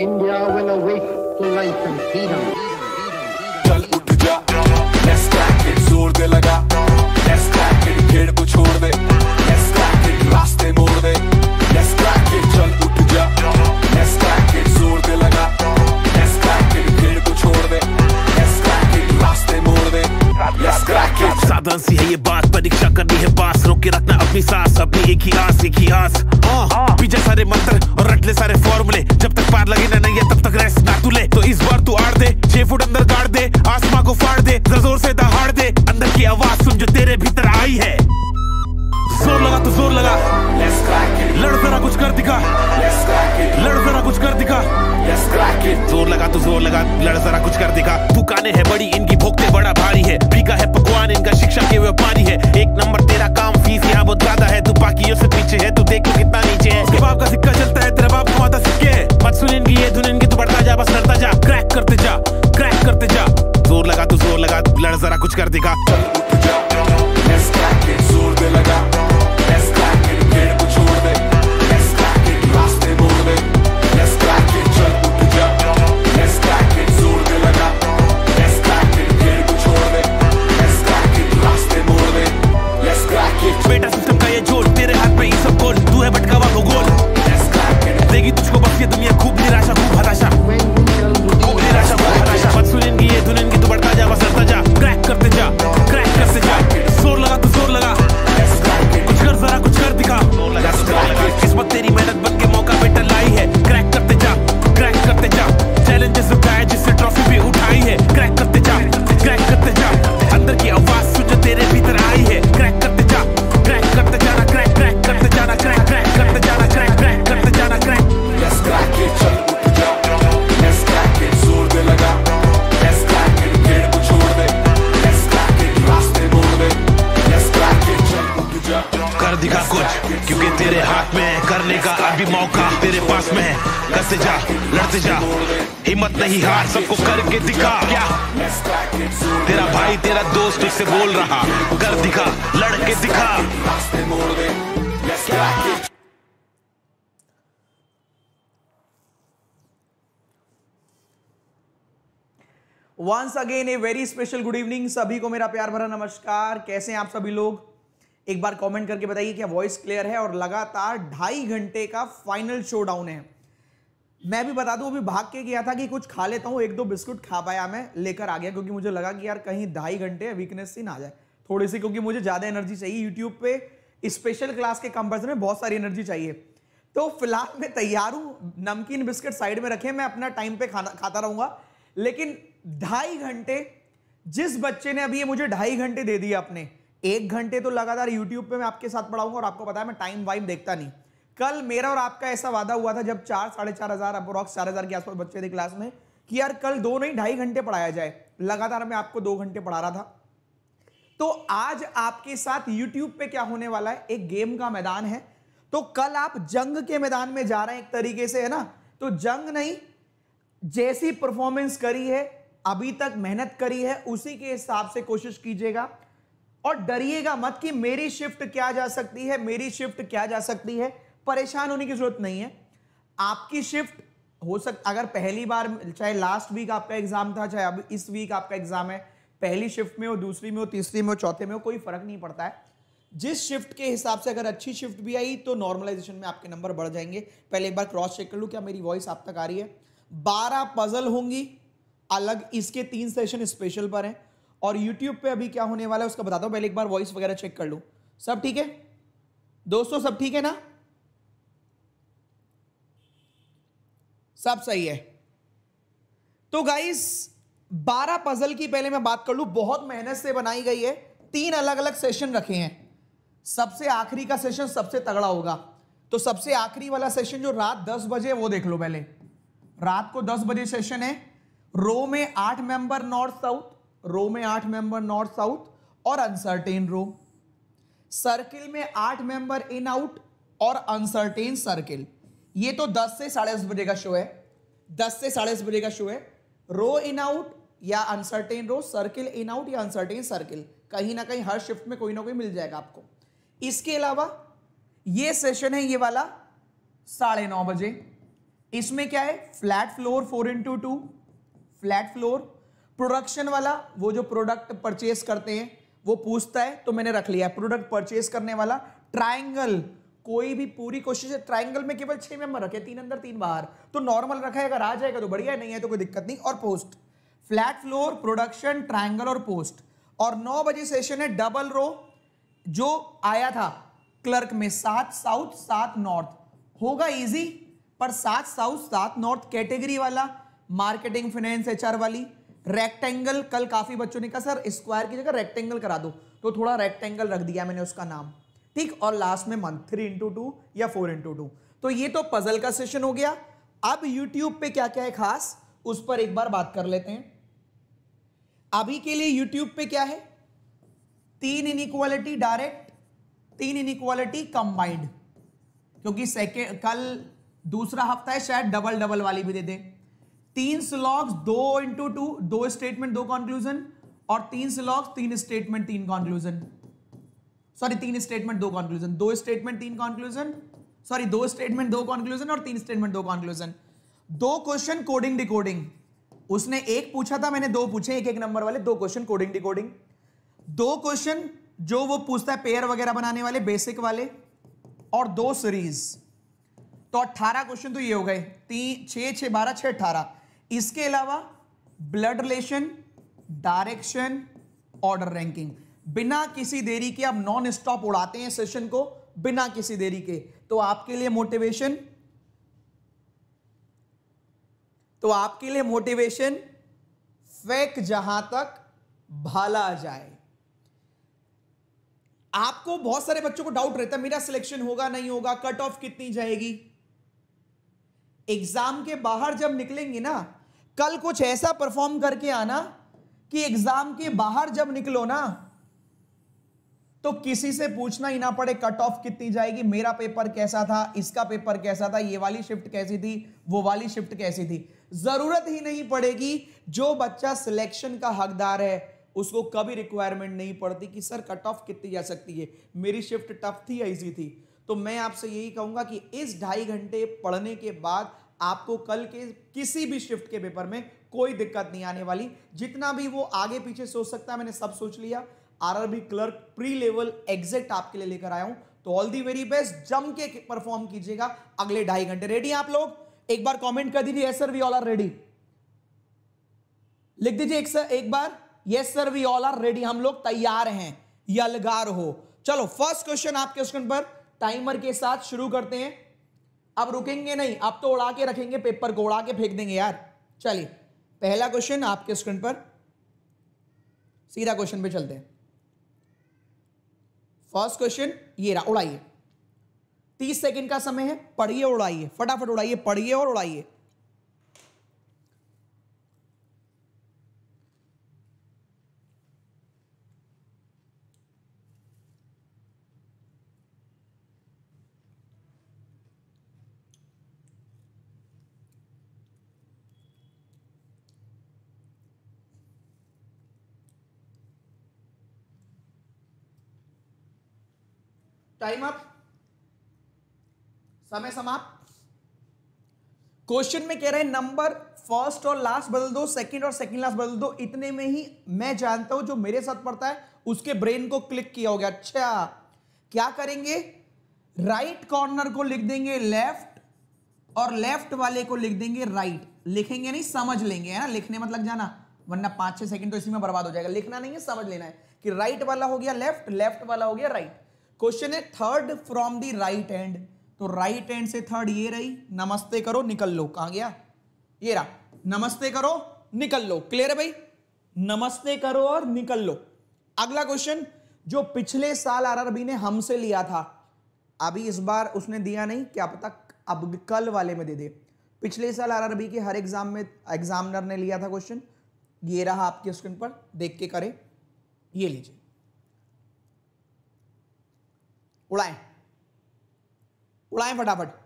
India will awake to life and freedom. चल उठ जा, let's crack it, जोर दे लगा, let's crack it, खेड़ को छोड़ दे, let's crack it, रास्ते मोड़ दे, let's crack it, चल उठ जा, let's crack it, जोर दे लगा, let's crack it, खेड़ को छोड़ दे, let's crack it, रास्ते मोड़ दे, let's crack it. साधारण सी है ये बात परीक्षा करनी है पास रोक के रखना अपनी सांस अपनी एक ही आस एक ही आस हाँ। हाँ। पीछे सारे मंत्र और रट ले सारे फॉर्मूले जब तक पार लगे ना नहीं है तब तक रेस्ट ना तू ले तो इस बार तू आड़ दे छह फुट अंदर गाड़ दे आसमां को फाड़ दे जोर से दहाड़ दे अंदर की आवाज सुन जो तेरे भीतर आई है तो जोर लगा लड़ जरा कुछ कर दिखा लड़ जरा कुछ कर दिखा जोर लगा तो जोर लगा लड़ जरा कुछ कर दिखा दुकानें है बड़ी इनकी भोगते बड़ा भारी है पीका है पकवान इनका शिक्षा के व्यापारी है एक नंबर तेरा काम फीस यहाँ बहुत ज्यादा है तू बाकी से पीछे है तू देख कितना नीचे है उसके बाप का सिक्का चलता है तेरा बाप कमाता सिक्के है मत सुन इनकी ये धुन इनकी तो बढ़ता जा बस लड़ता जा क्रैक करते जा क्रैक करते जा जोर लगा तो जोर लगा लड़ जरा कुछ कर दिखा vida, minha culpa once again a very special good evening सभी को मेरा प्यार भरा नमस्कार कैसे हैं आप सभी लोग एक बार कमेंट करके बताइए क्या वॉइस क्लियर है और लगातार ढाई घंटे का फाइनल शो डाउन है मैं भी बता दूं अभी भाग के गया था कि कुछ खा लेता हूं एक दो बिस्कुट खा पाया मैं लेकर आ गया क्योंकि मुझे लगा कि यार कहीं ढाई घंटे वीकनेस ही ना आ जाए थोड़ी सी क्योंकि मुझे ज़्यादा एनर्जी चाहिए यूट्यूब पे स्पेशल क्लास के कंपेरिजन में बहुत सारी एनर्जी चाहिए तो फिलहाल मैं तैयार हूँ नमकीन बिस्किट साइड में रखे मैं अपना टाइम पे खाना खाता रहूंगा लेकिन ढाई घंटे जिस बच्चे ने अभी ये मुझे ढाई घंटे दे दिए अपने एक घंटे तो लगातार यूट्यूब पे मैं आपके साथ पढ़ाऊंगा और आपको पता है मैं टाइम वाइम देखता नहीं कल मेरा और आपका ऐसा वादा हुआ था जब चार साढ़े चार हज़ार अप्रोक्स चार हज़ार के आसपास बच्चे थे क्लास में कि यार कल दो नहीं ढाई घंटे पढ़ाया जाए लगातार मैं आपको दो घंटे पढ़ा रहा था तो आज आपके साथ यूट्यूब पे क्या होने वाला है एक गेम का मैदान है तो कल आप जंग के मैदान में जा रहे हैं एक तरीके से है ना तो जंग नहीं जैसी परफॉर्मेंस करी है अभी तक मेहनत करी है उसी के हिसाब से कोशिश कीजिएगा और डरिएगा मत कि मेरी शिफ्ट क्या जा सकती है मेरी शिफ्ट क्या जा सकती है परेशान होने की जरूरत नहीं है आपकी शिफ्ट हो सक अगर पहली बार चाहे लास्ट वीक आपका एग्जाम था चाहे अब इस वीक आपका एग्जाम है पहली शिफ्ट में हो दूसरी में हो तीसरी में हो चौथे में हो कोई फर्क नहीं पड़ता है जिस शिफ्ट के हिसाब से अगर अच्छी शिफ्ट भी आई तो नॉर्मलाइजेशन में आपके नंबर बढ़ जाएंगे पहले एक बार क्रॉस चेक कर लूँ क्या मेरी वॉइस आप तक आ रही है बारह पजल होंगी अलग इसके तीन सेशन स्पेशल पर हैं और यूट्यूब पे अभी क्या होने वाला है उसका बताता हूँ पहले एक बार वॉइस वगैरह चेक कर लूँ सब ठीक है दोस्तों सब ठीक है ना सब सही है तो गाइस 12 पजल की पहले मैं बात कर लूँ बहुत मेहनत से बनाई गई है तीन अलग अलग सेशन रखे हैं सबसे आखिरी का सेशन सबसे तगड़ा होगा तो सबसे आखिरी वाला सेशन जो रात 10 बजे वो देख लो पहले रात को 10 बजे सेशन है रो में आठ मेंबर नॉर्थ साउथ रो में आठ मेंबर नॉर्थ साउथ और अनसर्टेन रो सर्किल में आठ मेंबर इन आउट और अनसर्टेन सर्किल ये तो दस से साढ़े दस बजे का शो है दस से साढ़े दस बजे का शो है रो इन आउट या uncertain row circle in out या अनसर्टेन सर्किल कहीं ना कहीं हर शिफ्ट में कोई ना कोई मिल जाएगा आपको इसके अलावा ये सेशन है ये वाला साढ़े नौ बजे इसमें क्या है flat floor four into two flat floor production वाला वो जो प्रोडक्ट परचेस करते हैं वो पूछता है तो मैंने रख लिया प्रोडक्ट परचेस करने वाला ट्राइंगल कोई भी पूरी कोशिश है ट्राइंगल में केवल छह मेंबर रखे तीन अंदर तीन बाहर तो नॉर्मल रखा है अगर आ जाएगा तो बढ़िया नहीं है तो कोई दिक्कत नहीं और post flat floor production triangle और पोस्ट और नौ बजे सेशन है डबल रो जो आया था क्लर्क में सात साउथ सात नॉर्थ होगा इजी पर सात साउथ सात नॉर्थ कैटेगरी वाला मार्केटिंग फाइनेंस एचआर वाली रेक्टेंगल कल काफी बच्चों ने कहा सर स्क्वायर की जगह रेक्टेंगल करा दो तो थोड़ा रेक्टेंगल रख दिया मैंने उसका नाम ठीक और लास्ट में मंथ थ्री इंटू टू या फोर इंटू टू तो ये तो पजल का सेशन हो गया अब यूट्यूब पे क्या क्या है खास उस पर एक बार बात कर लेते हैं अभी के लिए यूट्यूब पे क्या है तीन इक्वालिटी डायरेक्ट तीन इक्वालिटी कंबाइंड क्योंकि सेकेंड कल दूसरा हफ्ता है शायद डबल डबल वाली भी दे दें तीन सिलॉग्स दो इंटू टू दो स्टेटमेंट दो कॉन्क्लूजन और तीन सिलॉग्स तीन स्टेटमेंट तीन कॉन्क्लूजन सॉरी तीन स्टेटमेंट दो कॉन्क्लूजन दो स्टेटमेंट तीन कॉन्क्लूजन सॉरी दो स्टेटमेंट दो कॉन्क्लूजन और तीन स्टेटमेंट दो कॉन्क्लूजन दो क्वेश्चन कोडिंग डिकोडिंग उसने एक पूछा था मैंने दो पूछे एक एक नंबर वाले दो क्वेश्चन कोडिंग डिकोडिंग दो क्वेश्चन जो वो पूछता है पेयर वगैरह बनाने वाले बेसिक वाले और दो सीरीज तो 18 क्वेश्चन तो ये हो गए तीन छह छह बारह छह अट्ठारह इसके अलावा blood relation direction order ranking बिना किसी देरी के आप नॉन स्टॉप उड़ाते हैं सेशन को बिना किसी देरी के तो आपके लिए मोटिवेशन तो आपके लिए मोटिवेशन फेक जहां तक भाला जाए आपको बहुत सारे बच्चों को डाउट रहता है मेरा सिलेक्शन होगा नहीं होगा कट ऑफ कितनी जाएगी एग्जाम के बाहर जब निकलेंगे ना कल कुछ ऐसा परफॉर्म करके आना कि एग्जाम के बाहर जब निकलो ना तो किसी से पूछना ही ना पड़े कट ऑफ कितनी जाएगी मेरा पेपर कैसा था इसका पेपर कैसा था ये वाली शिफ्ट कैसी थी वो वाली शिफ्ट कैसी थी जरूरत ही नहीं पड़ेगी जो बच्चा सिलेक्शन का हकदार है उसको कभी रिक्वायरमेंट नहीं पड़ती कि सर कट ऑफ कितनी जा सकती है मेरी शिफ्ट टफ थी या इजी थी तो मैं आपसे यही कहूंगा कि इस ढाई घंटे पढ़ने के बाद आपको कल के किसी भी शिफ्ट के पेपर में कोई दिक्कत नहीं आने वाली जितना भी वो आगे पीछे सोच सकता है मैंने सब सोच लिया RRB clerk pre level exit आपके लिए लेकर आया हूं तो ऑल दी वेरी बेस्ट जम के परफॉर्म कीजिएगा अगले ढाई घंटे रेडी आप लोग एक बार कॉमेंट कर दीजिए sir we all are ready लिख दीजिए एक, एक बार yes sir we all are ready हम लोग तैयार हैं यलगार हो चलो फर्स्ट क्वेश्चन आपके क्वेश्चन पर टाइमर के साथ शुरू करते हैं अब रुकेंगे नहीं अब तो उड़ा के रखेंगे पेपर को उड़ा के फेंक देंगे यार चलिए पहला क्वेश्चन आपके स्क्रीन पर सीधा क्वेश्चन पे चलते हैं फर्स्ट क्वेश्चन ये रहा उड़ाइए तीस सेकंड का समय है पढ़िए उड़ाइए फटाफट उड़ाइए पढ़िए और उड़ाइए टाइम अप समय समाप्त क्वेश्चन में कह रहे हैं नंबर फर्स्ट और लास्ट बदल दो सेकंड और सेकंड लास्ट बदल दो इतने में ही मैं जानता हूं जो मेरे साथ पढ़ता है उसके ब्रेन को क्लिक किया हो गया अच्छा क्या करेंगे राइट कॉर्नर को लिख देंगे लेफ्ट और लेफ्ट वाले को लिख देंगे राइट लिखेंगे नहीं समझ लेंगे है ना लिखने मत मतलब लग जाना वरना पांच छह सेकंड तो इसी में बर्बाद हो जाएगा लिखना नहीं है समझ लेना है कि राइट वाला हो गया लेफ्ट लेफ्ट वाला हो गया राइट क्वेश्चन है third from the right end तो राइट एंड से थर्ड ये रही नमस्ते करो निकल लो कहा गया ये रहा नमस्ते करो निकल लो क्लियर है भाई नमस्ते करो और निकल लो अगला क्वेश्चन जो पिछले साल आरआरबी ने हमसे लिया था अभी इस बार उसने दिया नहीं क्या पता अब कल वाले में दे दे पिछले साल आरआरबी के हर एग्जाम में एग्जामिनर ने लिया था क्वेश्चन ये रहा आपके स्क्रीन पर देख के करें ये लीजिए उड़ाएं उड़ाएं फटाफट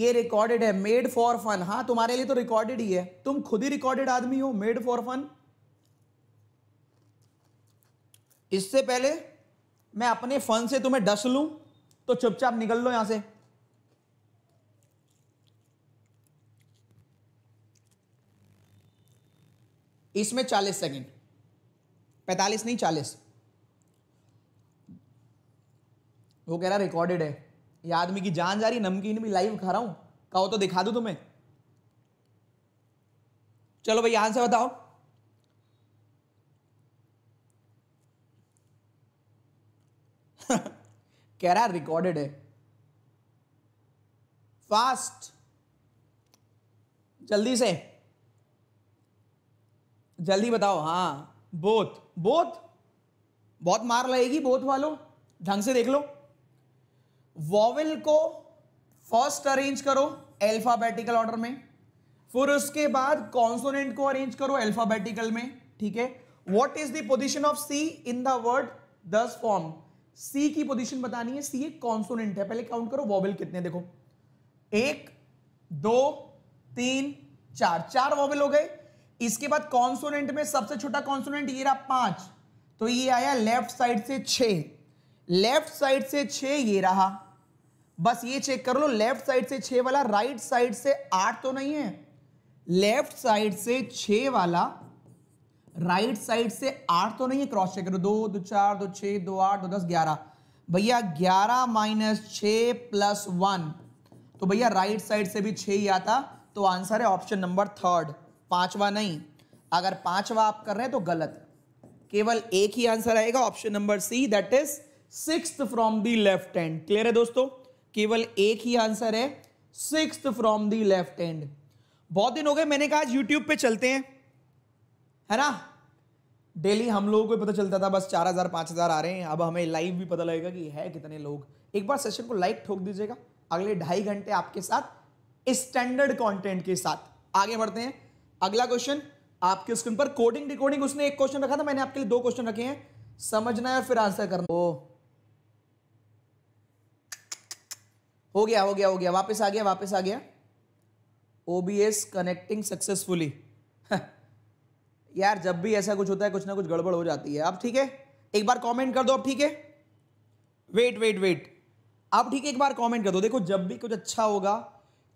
ये रिकॉर्डेड है मेड फॉर फन हाँ तुम्हारे लिए तो रिकॉर्डेड ही है तुम खुद ही रिकॉर्डेड आदमी हो मेड फॉर फन इससे पहले मैं अपने फन से तुम्हें डस लूं तो चुपचाप निकल लो यहां से इसमें चालीस सेकेंड पैंतालीस नहीं चालीस वो कह रहा रिकॉर्डेड है ये आदमी की जान जा रही नमकीन भी लाइव खा रहा हूं कहो तो दिखा दू तुम्हें चलो भाई यहां से बताओ कह रहा रिकॉर्डेड है फास्ट जल्दी से जल्दी बताओ हाँ बोथ बोथ बहुत मार लगेगी बोथ वालों ढंग से देख लो वॉवल को फर्स्ट अरेंज करो एल्फाबेटिकल ऑर्डर में फिर उसके बाद कॉन्सोनेंट को अरेंज करो एल्फाबेटिकल में ठीक है what is the position of C in the word this form C की पोजिशन बतानी है सी एक कॉन्सोनेंट है पहले काउंट करो वॉबल कितने देखो एक दो तीन चार चार वॉबल हो गए इसके बाद कॉन्सोनेंट में सबसे छोटा कॉन्सोनेंट ये रहा पांच तो ये आया लेफ्ट साइड से छ लेफ्ट साइड से छ ये रहा बस ये चेक कर लो लेफ्ट साइड से छ वाला राइट साइड से आठ तो नहीं है लेफ्ट साइड से छ वाला राइट साइड से आठ तो नहीं है क्रॉस चेक करो दो दो चार दो छ दो आठ दो दस ग्यारह भैया ग्यारह माइनस छ प्लस वन तो भैया राइट साइड से भी छ ही आता तो आंसर है ऑप्शन नंबर थर्ड पांचवा नहीं अगर पांचवा आप कर रहे हैं तो गलत केवल एक ही आंसर आएगा option number C that is six from the left end clear है दोस्तों केवल एक ही आंसर है six from the left end बहुत दिन हो गए मैंने कहा यूट्यूब पे चलते हैं है ना डेली हम लोगों को पता चलता था बस चार हजार पांच हजार आ रहे हैं अब हमें लाइव भी पता लगेगा कि है कितने लोग एक बार सेशन को लाइक ठोक दीजिएगा अगले ढाई घंटे आपके साथ स्टैंडर्ड कंटेंट के साथ आगे बढ़ते हैं अगला क्वेश्चन आपके स्क्रीन पर कोडिंग डिकोडिंग उसने एक क्वेश्चन रखा था मैंने आपके लिए दो क्वेश्चन रखे हैं समझना है फिर आंसर करना हो गया हो गया हो गया वापस आ गया वापस आ गया ओबीएस कनेक्टिंग सक्सेसफुली यार जब भी ऐसा कुछ होता है कुछ ना कुछ गड़बड़ हो जाती है अब ठीक है एक बार कमेंट कर दो अब ठीक है वेट वेट वेट अब ठीक है एक बार कमेंट कर दो देखो जब भी कुछ अच्छा होगा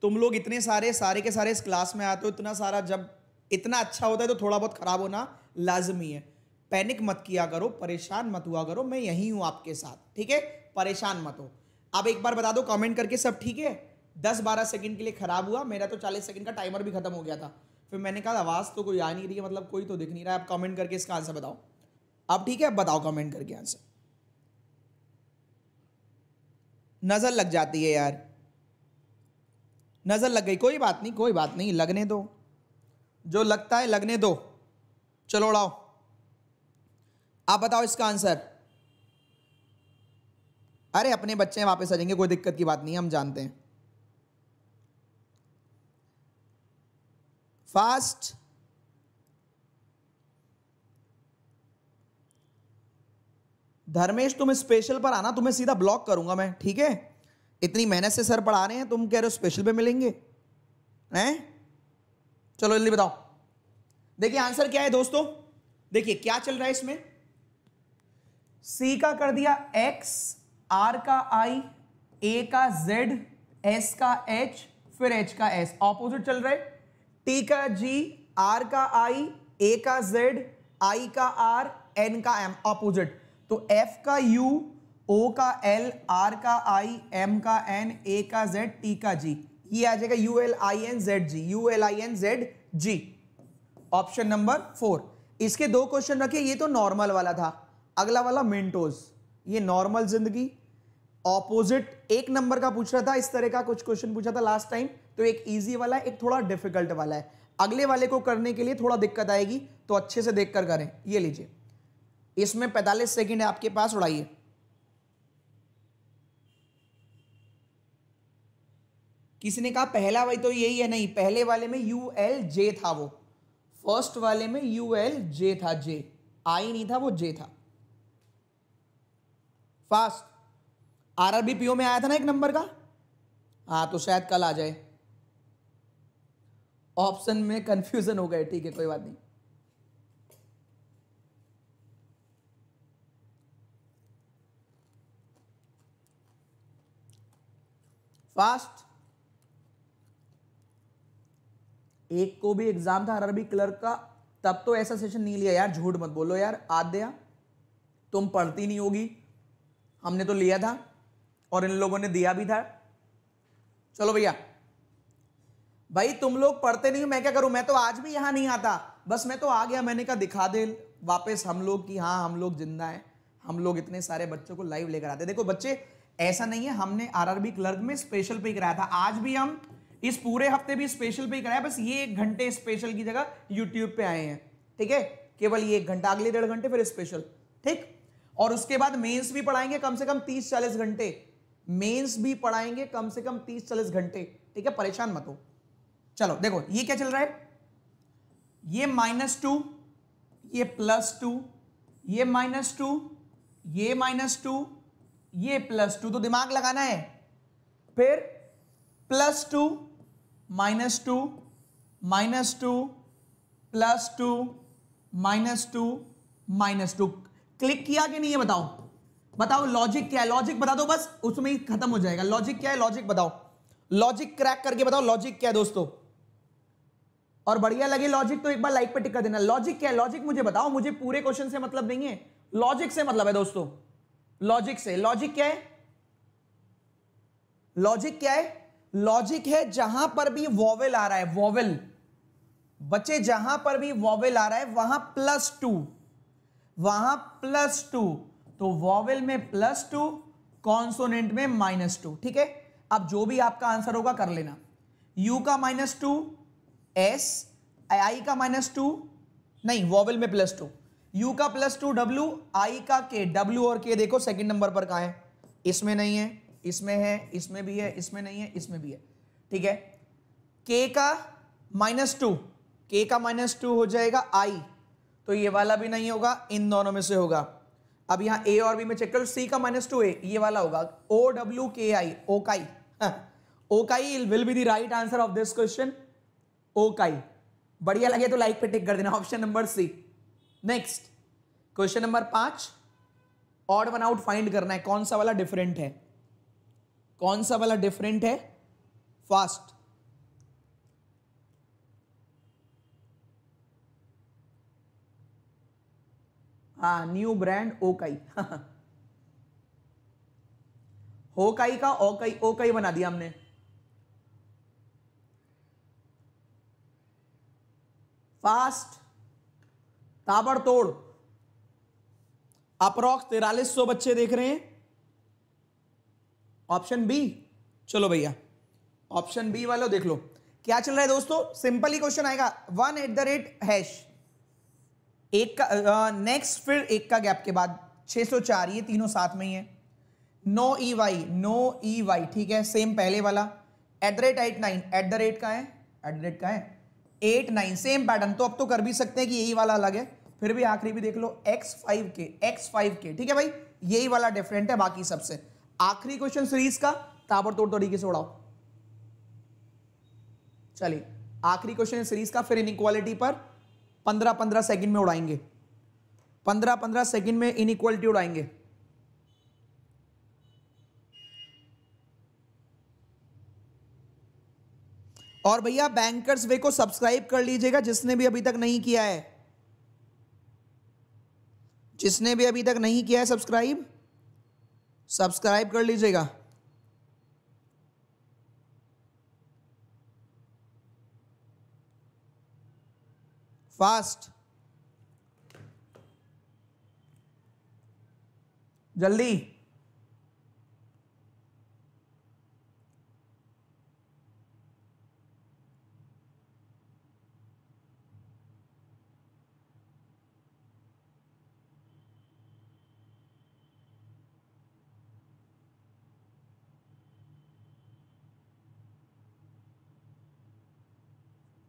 तुम लोग इतने सारे सारे के सारे इस क्लास में आते हो इतना सारा जब इतना अच्छा होता है तो थोड़ा बहुत खराब होना लाजमी है पैनिक मत किया करो परेशान मत हुआ करो मैं यहीं हूं आपके साथ ठीक है परेशान मत हो आप एक बार बता दो कमेंट करके सब ठीक है दस बारह सेकंड के लिए ख़राब हुआ मेरा तो चालीस सेकंड का टाइमर भी खत्म हो गया था फिर मैंने कहा आवाज़ तो कोई आ नहीं रही है मतलब कोई तो दिख नहीं रहा है आप कमेंट करके इसका आंसर बताओ आप ठीक है आप बताओ कमेंट करके आंसर नज़र लग जाती है यार नज़र लग गई कोई बात नहीं कोई बात नहीं लगने दो जो लगता है लगने दो चलो उड़ाओ आप बताओ इसका आंसर अरे अपने बच्चे वापस आ जाएंगे कोई दिक्कत की बात नहीं हम जानते हैं फास्ट धर्मेश तुम स्पेशल पर आना तुम्हें सीधा ब्लॉक करूंगा मैं ठीक है इतनी मेहनत से सर पढ़ा रहे हैं तुम कह रहे हो स्पेशल पे मिलेंगे हैं चलो जल्दी बताओ देखिए आंसर क्या है दोस्तों देखिए क्या चल रहा है इसमें सी का कर दिया एक्स आर का आई ए का जेड एस का एच फिर एच का एस ऑपोजिट चल रहा है टी का जी आर का आई ए का जेड आई का आर एन का एम ऑपोजिट तो एफ का यू ओ का एल आर का आई एम का एन ए का जेड टी का जी ये e आ जाएगा U L I N Z G U L I N Z G option number four इसके दो क्वेश्चन रखे ये तो नॉर्मल वाला था अगला वाला मिंटोज ये नॉर्मल जिंदगी ऑपोजिट एक नंबर का पूछ रहा था इस तरह का कुछ क्वेश्चन पूछा था लास्ट टाइम तो एक इजी वाला है एक थोड़ा डिफिकल्ट वाला है अगले वाले को करने के लिए थोड़ा दिक्कत आएगी तो अच्छे से देखकर करें ये लीजिए इसमें 45 सेकंड है आपके पास उड़ाइए किसने ने कहा पहला भाई तो यही है नहीं पहले वाले में यू एल जे था वो फर्स्ट वाले में यू एल जे था जे आई नहीं था वो जे था fast R R B PO में आया था ना एक नंबर का हाँ तो शायद कल आ जाए ऑप्शन में कंफ्यूजन हो गए ठीक है कोई बात नहीं फास्ट एक को भी एग्जाम था अरबी क्लर्क का तब तो ऐसा सेशन नहीं लिया यार झूठ मत बोलो यार आद्या तुम पढ़ती नहीं होगी हमने तो लिया था और इन लोगों ने दिया भी था चलो भैया भाई तुम लोग पढ़ते नहीं हो मैं क्या करूं मैं तो आज भी यहां नहीं आता बस मैं तो आ गया मैंने कहा दिखा दे वापस हम लोग कि हाँ हम लोग जिंदा हैं हम लोग इतने सारे बच्चों को लाइव लेकर आते देखो बच्चे ऐसा नहीं है हमने आरआरबी क्लर्क में स्पेशल पे कराया था आज भी हम इस पूरे हफ्ते भी स्पेशल पे ही कराया बस ये एक घंटे स्पेशल की जगह यूट्यूब पे आए हैं ठीक है केवल ये एक घंटा अगले डेढ़ घंटे फिर स्पेशल ठीक और उसके बाद मेंस भी पढ़ाएंगे कम से कम तीस चालीस घंटे मेंस भी पढ़ाएंगे कम से कम तीस चालीस घंटे ठीक है परेशान मत हो चलो देखो ये क्या चल रहा है ये माइनस टू ये प्लस टू ये माइनस टू ये माइनस टू ये प्लस टू तो दिमाग लगाना है फिर plus two minus two minus two plus two minus two minus two click किया कि नहीं है बताओ बताओ लॉजिक क्या है लॉजिक बता दो बस उसमें ही खत्म हो जाएगा लॉजिक क्या है लॉजिक बताओ लॉजिक क्रैक करके बताओ लॉजिक क्या है दोस्तों और बढ़िया लगे लॉजिक तो एक बार लाइक पर टिक कर देना लॉजिक क्या है लॉजिक मुझे बताओ मुझे पूरे क्वेश्चन से मतलब नहीं है लॉजिक से मतलब है दोस्तों लॉजिक से लॉजिक क्या है लॉजिक क्या है लॉजिक है जहां पर भी वॉवेल आ रहा है वॉवेल बच्चे जहां पर भी वॉवेल आ रहा है वहां प्लस टू वहां प्लस टू तो वॉवेल में प्लस टू कॉन्सोनेंट में माइनस टू ठीक है अब जो भी आपका आंसर होगा कर लेना यू का माइनस टू एस आई का माइनस टू नहीं वॉवेल में प्लस टू यू का प्लस टू डब्ल्यू आई का के डब्ल्यू और के देखो सेकंड नंबर पर कहा है इसमें नहीं है इसमें है इसमें भी है इसमें नहीं है इसमें भी है ठीक है के का माइनस टू के का माइनस टू हो जाएगा आई तो ये वाला भी नहीं होगा इन दोनों में से होगा अब यहां ए और बी में चेक करो सी का माइनस टू ए ये वाला होगा O W K I okay okay will be the right answer of this question okay बढ़िया लगे तो लाइक पे टिक कर देना option number C next question number पांच ऑड वन आउट फाइंड करना है कौन सा वाला डिफरेंट है कौन सा वाला डिफरेंट है फास्ट हाँ न्यू ब्रांड ओकाई होकाई का ओकाई ओकाई बना दिया हमने फास्ट ताबड़तोड़ अप्रोक्स तिरालीस सौ बच्चे देख रहे हैं ऑप्शन बी चलो भैया ऑप्शन बी वालों देख लो क्या चल रहा है दोस्तों सिंपली क्वेश्चन आएगा one at the rate hash एक का नेक्स्ट फिर एक का गैप के बाद 604 ये तीनों साथ में ही है no E Y no E Y ठीक है सेम पहले वाला at the rate eight nine at the rate का है एट द रेट का है एट नाइन सेम पैटर्न तो अब तो कर भी सकते हैं कि यही वाला अलग है फिर भी आखिरी भी देख लो X five K X five K ठीक है भाई यही वाला डिफरेंट है बाकी सबसे आखिरी क्वेश्चन सीरीज का ताबड़तोड़ तो तरीके से उड़ाओ चलिए आखिरी क्वेश्चन सीरीज का फिर इनइक्वालिटी पर पंद्रह पंद्रह सेकंड में उड़ाएंगे पंद्रह पंद्रह सेकंड में इनइक्वालिटी उड़ाएंगे और भैया बैंकर्स वे को सब्सक्राइब कर लीजिएगा जिसने भी अभी तक नहीं किया है जिसने भी अभी तक नहीं किया है सब्सक्राइब सब्सक्राइब कर लीजिएगा फास्ट जल्दी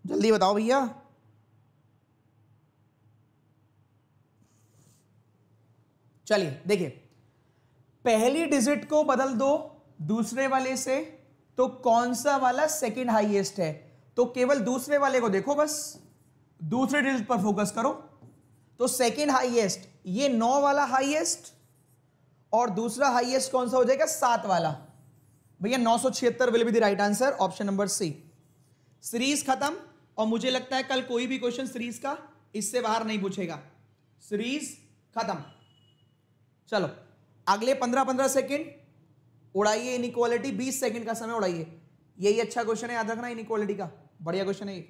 जल्दी बताओ भैया चलिए देखिए पहली डिजिट को बदल दो दूसरे वाले से तो कौन सा वाला सेकंड हाईएस्ट है तो केवल दूसरे वाले को देखो बस दूसरे डिजिट पर फोकस करो तो सेकंड हाईएस्ट ये नौ वाला हाईएस्ट और दूसरा हाईएस्ट कौन सा हो जाएगा सात वाला भैया नौ सौ छिहत्तर will be the right answer option number C series खत्म और मुझे लगता है कल कोई भी क्वेश्चन सीरीज का इससे बाहर नहीं पूछेगा सीरीज खत्म चलो अगले पंद्रह पंद्रह सेकेंड उड़ाइए इन इक्वालिटी बीस सेकेंड का समय उड़ाइए यही अच्छा क्वेश्चन है याद रखना इन इक्वालिटी का बढ़िया क्वेश्चन है ये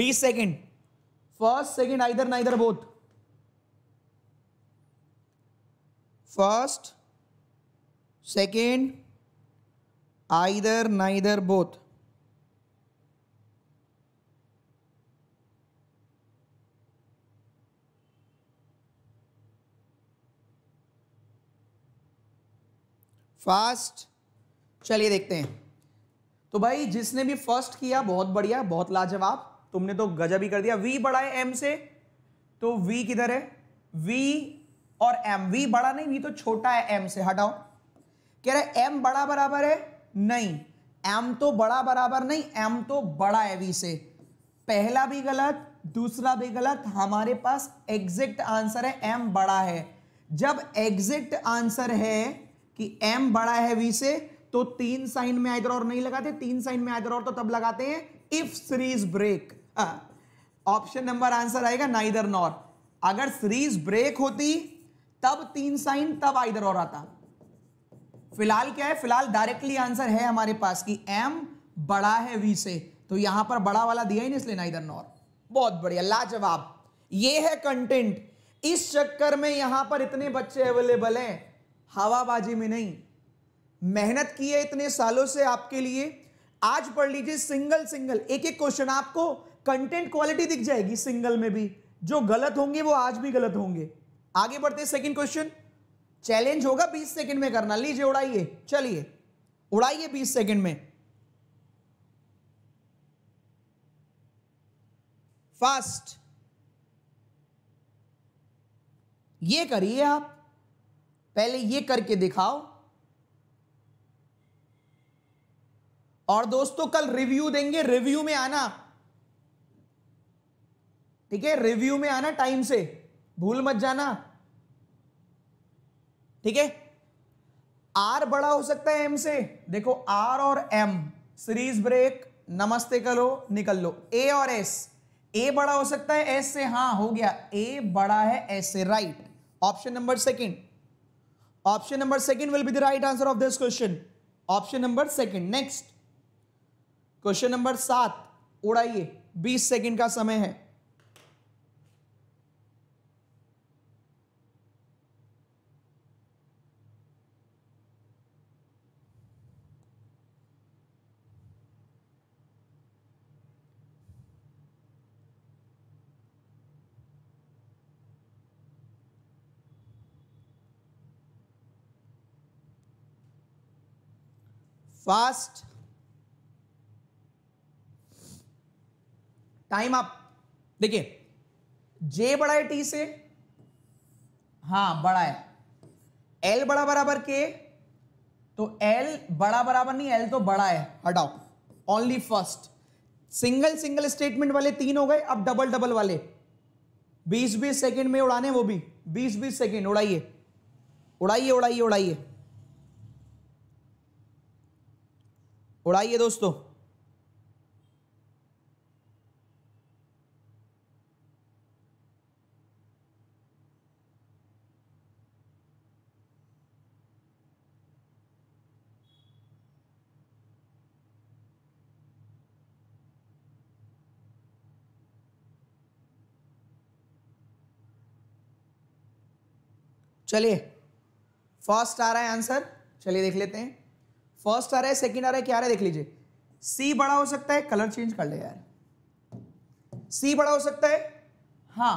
बीस सेकेंड फर्स्ट सेकेंड आइधर ना इधर both first second either neither both fast चलिए देखते हैं तो भाई जिसने भी फर्स्ट किया बहुत बढ़िया बहुत लाजवाब तुमने तो गजब ही कर दिया वी बड़ा है एम से तो वी किधर है वी और एम वी बड़ा नहीं वी तो छोटा है एम से हटाओ कह रहा है एम बड़ा बराबर है नहीं एम तो बड़ा बराबर नहीं एम तो बड़ा है वी से पहला भी गलत दूसरा भी गलत हमारे पास एग्जैक्ट आंसर है एम बड़ा है जब एग्जैक्ट आंसर है कि एम बड़ा है वी से तो तीन साइन में आइदर और नहीं लगाते तीन साइन में आइदर और तो तब लगाते हैं if series break option number answer आएगा नाइदर नॉर अगर सीरीज ब्रेक होती तब तीन साइन तब आइदर और आता फिलहाल क्या है फिलहाल डायरेक्टली आंसर है हमारे पास कि एम बड़ा है वी से तो यहां पर बड़ा वाला दिया ही नहीं इसलिए ना इधर नॉर बहुत बढ़िया लाजवाब ये है कंटेंट इस चक्कर में यहां पर इतने बच्चे अवेलेबल हैं हवाबाजी में नहीं मेहनत की है इतने सालों से आपके लिए आज पढ़ लीजिए सिंगल सिंगल एक एक क्वेश्चन आपको कंटेंट क्वालिटी दिख जाएगी सिंगल में भी जो गलत होंगे वो आज भी गलत होंगे आगे बढ़ते सेकेंड क्वेश्चन चैलेंज होगा 20 सेकंड में करना लीजिए उड़ाइए चलिए उड़ाइए 20 सेकंड में फास्ट ये करिए आप पहले ये करके दिखाओ और दोस्तों कल रिव्यू देंगे रिव्यू में आना ठीक है रिव्यू में आना टाइम से भूल मत जाना ठीक है आर बड़ा हो सकता है एम से देखो आर और एम सीरीज ब्रेक नमस्ते करो निकल लो ए और एस ए बड़ा हो सकता है एस से हां हो गया ए बड़ा है एस से right option number second option number second will be the right answer of this question option number second next question number सात उड़ाइए बीस सेकंड का समय है फास्ट टाइम आप देखिए जे बड़ा है टी से हाँ बड़ा है एल बड़ा बराबर के तो एल बड़ा बराबर नहीं एल तो बड़ा है हटाओ only first single single statement वाले तीन हो गए अब डबल डबल वाले बीस बीस सेकेंड में उड़ाने वो भी बीस बीस सेकेंड उड़ाइए उड़ाइए उड़ाइए उड़ाइए उड़ाइए दोस्तों चलिए फर्स्ट आ रहा है आंसर चलिए देख लेते हैं फर्स्ट आ रहा है सेकेंड आ रहा है क्या आ रहा है देख लीजिए सी बड़ा हो सकता है कलर चेंज कर ले यार सी बड़ा हो सकता है हाँ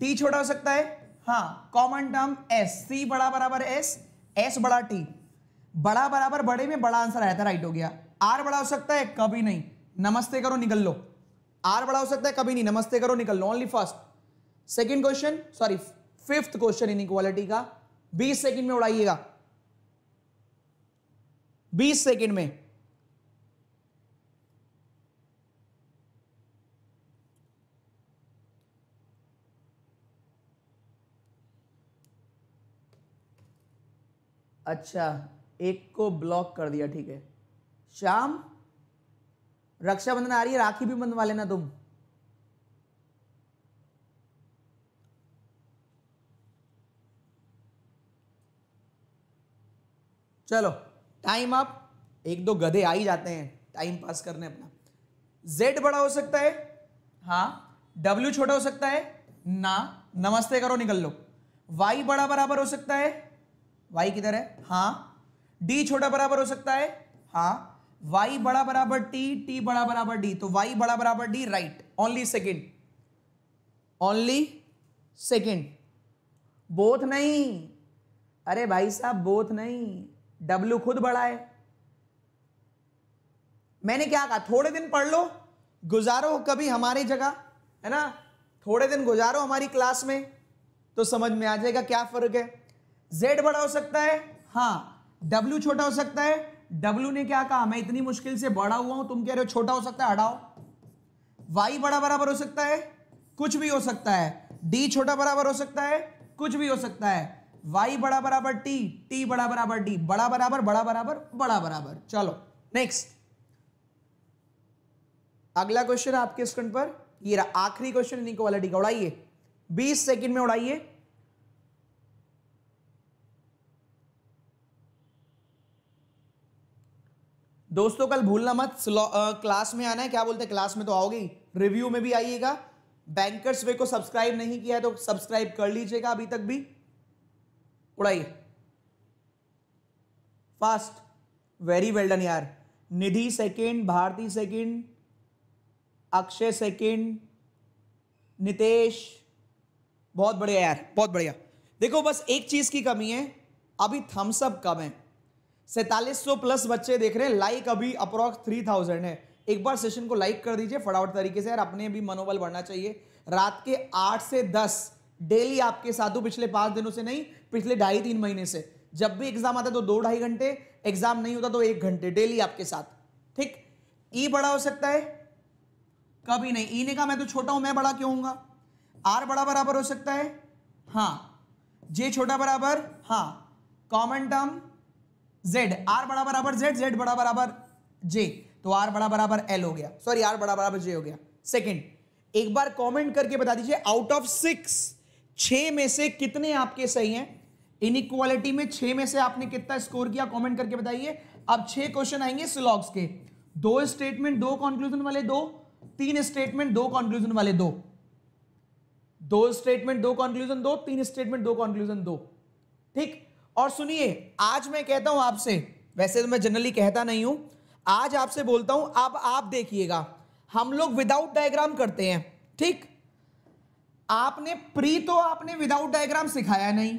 टी छोटा हो सकता है हाँ कॉमन टर्म एस सी बड़ा बराबर एस एस बड़ा टी बड़ा बराबर बड़े में बड़ा आंसर आया था राइट हो गया आर बड़ा हो सकता है कभी नहीं नमस्ते करो निकल लो आर बड़ा हो सकता है कभी नहीं नमस्ते करो निकल लो only first second question sorry fifth question inequality का बीस सेकेंड में उड़ाइएगा बीस सेकेंड में अच्छा एक को ब्लॉक कर दिया ठीक है शाम रक्षाबंधन आ रही है राखी भी बंधवा लेना तुम चलो टाइम आप एक दो गधे आ ही जाते हैं टाइम पास करने अपना जेड बड़ा हो सकता है हाँ डब्ल्यू छोटा हो सकता है ना नमस्ते करो निकल लो वाई बड़ा बराबर हो सकता है वाई किधर है हाँ डी छोटा बराबर हो सकता है हाँ वाई बड़ा बराबर टी टी बड़ा बराबर डी तो वाई बड़ा बराबर D right only second only second both नहीं अरे भाई साहब बोथ नहीं डब्ल्यू खुद बड़ा है मैंने क्या कहा थोड़े दिन पढ़ लो गुजारो कभी हमारी जगह है ना थोड़े दिन गुजारो हमारी क्लास में तो समझ में आ जाएगा क्या फर्क है जेड बड़ा हो सकता है हाँ डब्ल्यू छोटा हो सकता है डब्ल्यू ने क्या कहा मैं इतनी मुश्किल से बड़ा हुआ हूं तुम कह रहे हो छोटा हो सकता है हटाओ वाई बड़ा बराबर हो सकता है कुछ भी हो सकता है डी छोटा बराबर हो सकता है कुछ भी हो सकता है वाई बड़ा बराबर टी टी बड़ा बराबर डी बड़ा बराबर बड़ा बराबर बड़ा बराबर चलो नेक्स्ट अगला क्वेश्चन आपके स्क्रीन पर ये रहा आखिरी क्वेश्चन इक्वालिटी का उड़ाइए 20 सेकंड में उड़ाइए दोस्तों कल भूलना मत क्लास में आना है क्या बोलते हैं क्लास में तो आओगे रिव्यू में भी आइएगा बैंकर्स वे को सब्सक्राइब नहीं किया है तो सब्सक्राइब कर लीजिएगा अभी तक भी उड़ाइए फास्ट वेरी वेल डन यार Nidhi second Bharti second Akshay second Nitesh बहुत बढ़िया यार बहुत बढ़िया देखो बस एक चीज की कमी है अभी थम्सअप कम है सैतालीस सौ प्लस बच्चे देख रहे हैं लाइक अभी अप्रॉक्स थ्री थाउजेंड है एक बार सेशन को लाइक कर दीजिए फटाफट तरीके से यार अपने भी मनोबल बढ़ना चाहिए रात के आठ से दस डेली आपके साधु पिछले पांच दिनों से नहीं पिछले ढाई तीन महीने से जब भी एग्जाम आता तो दो ढाई घंटे एग्जाम नहीं होता तो एक घंटे डेली आपके साथ ठीक ई e बड़ा हो सकता है कभी नहीं ई e ने कहा मैं तो छोटा हूं मैं बड़ा क्यों हूंगा आर बड़ा बराबर हो सकता है हाँ जे छोटा बराबर हाँ कॉमन टर्म जेड आर बड़ा बराबर जेड जेड बड़ा बराबर जे तो आर बड़ा बराबर एल हो गया सॉरी आर बड़ा बराबर जे हो गया सेकेंड एक बार कमेंट करके बता दीजिए आउट ऑफ सिक्स छह में से कितने आपके सही हैं इक्वालिटी में छह में से आपने कितना स्कोर किया कमेंट करके बताइए अब छह क्वेश्चन आएंगे स्लॉग्स के दो स्टेटमेंट दो कॉन्क्लूजन वाले दो तीन स्टेटमेंट दो कॉन्क्लूजन वाले दो दो स्टेटमेंट दो कॉन्क्लूजन दो तीन स्टेटमेंट दो कॉन्क्लूजन दो ठीक और सुनिए आज मैं कहता हूं आपसे वैसे तो मैं जनरली कहता नहीं हूं आज आपसे बोलता हूं अब आप, आप देखिएगा हम लोग विदाउट डायग्राम करते हैं ठीक आपने प्री तो आपने विदाउट डायग्राम सिखाया नहीं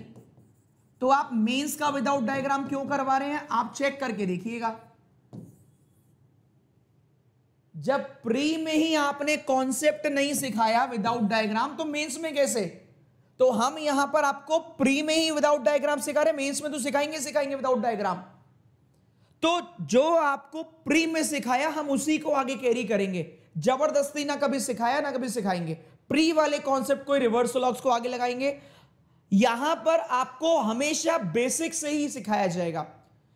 तो आप मेंस का विदाउट डायग्राम क्यों करवा रहे हैं आप चेक करके देखिएगा जब प्री में ही आपने कॉन्सेप्ट नहीं सिखाया विदाउट डायग्राम तो मेंस में कैसे तो हम यहां पर आपको प्री में ही विदाउट डायग्राम सिखा रहे मेंस में तो सिखाएंगे सिखाएंगे विदाउट डायग्राम तो जो आपको प्री में सिखाया हम उसी को आगे कैरी करेंगे जबरदस्ती ना कभी सिखाया ना कभी सिखाएंगे प्री वाले कॉन्सेप्ट को रिवर्स लॉक्स को आगे लगाएंगे यहां पर आपको हमेशा बेसिक से ही सिखाया जाएगा